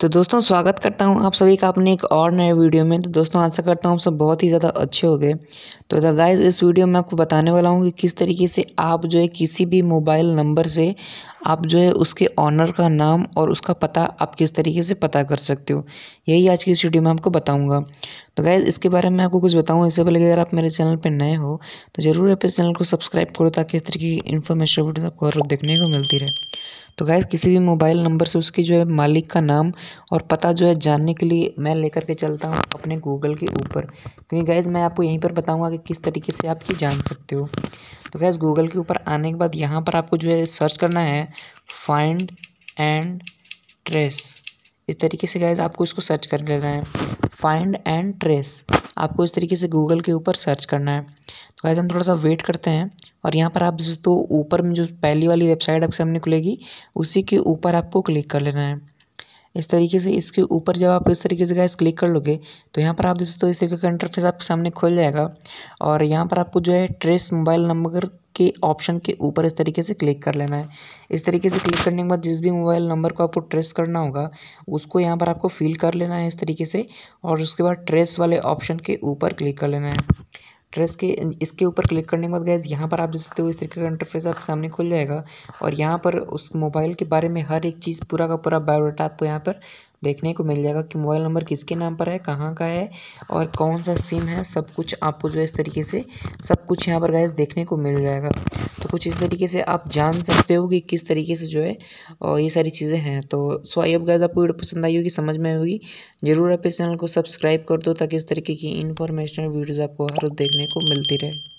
तो दोस्तों स्वागत करता हूं आप सभी का अपने एक और नए वीडियो में तो दोस्तों आशा करता हूं आप सब बहुत ही ज़्यादा अच्छे हो गए तो गाइज़ गाइस इस वीडियो में आपको बताने वाला हूं कि किस तरीके से आप जो है किसी भी मोबाइल नंबर से आप जो है उसके ऑनर का नाम और उसका पता आप किस तरीके से पता कर सकते हो यही आज की इस वीडियो में आपको बताऊँगा तो गाइज इसके बारे में आपको कुछ बताऊँ इससे पहले अगर आप मेरे चैनल पर नए हो तो ज़रूर आप इस चैनल को सब्सक्राइब करो ताकि इस तरीके की इन्फॉर्मेशन वीडियो आपको हर देखने को मिलती रहे तो गैस किसी भी मोबाइल नंबर से उसकी जो है मालिक का नाम और पता जो है जानने के लिए मैं लेकर के चलता हूँ अपने गूगल के ऊपर क्योंकि गैस मैं आपको यहीं पर बताऊँगा कि किस तरीके से आप ये जान सकते हो तो गैस गूगल के ऊपर आने के बाद यहाँ पर आपको जो है सर्च करना है फाइंड एंड ट्रेस इस तरीके से गैस आपको इसको सर्च कर लेना है फाइंड एंड ट्रेस आपको इस तरीके से गूगल के ऊपर सर्च करना है तो ऐसे हम थोड़ा सा वेट करते हैं और यहाँ पर आप तो ऊपर में जो पहली वाली वेबसाइट आपके सामने खुलेगी उसी के ऊपर आपको क्लिक कर लेना है इस तरीके से इसके ऊपर जब आप इस तरीके से गैस क्लिक कर लोगे तो यहाँ पर आप तो इस तरीके का इंटरफेस आपके सामने खुल जाएगा और यहाँ पर आपको जो है ट्रेस मोबाइल नंबर के ऑप्शन के ऊपर इस तरीके से क्लिक कर लेना है इस तरीके से क्लिक करने के बाद जिस भी मोबाइल नंबर को आपको ट्रेस करना होगा उसको यहाँ पर आपको फिल कर लेना है इस तरीके से और उसके बाद ट्रेस वाले ऑप्शन के ऊपर क्लिक कर लेना है ट्रेस के इसके ऊपर क्लिक करने के बाद गैस यहाँ पर आप देख सकते हो इस तरीके का इंटरफेस आपके सामने खुल जाएगा और यहाँ पर उस मोबाइल के बारे में हर एक चीज़ पूरा का पूरा बायोडाटा आपको यहाँ पर देखने को मिल जाएगा कि मोबाइल नंबर किसके नाम पर है कहाँ का है और कौन सा सिम है सब कुछ आपको जो है इस तरीके से सब कुछ यहाँ पर गैस देखने को मिल जाएगा तो कुछ इस तरीके से आप जान सकते हो कि किस तरीके से जो है और ये सारी चीज़ें हैं तो सो आई अब गैस आपको वीडियो पसंद आई होगी समझ में होगी ज़रूर आप इस चैनल को सब्सक्राइब कर दो ताकि इस तरीके की इन्फॉर्मेशनल वीडियोज़ आपको हर देखने को मिलती रहे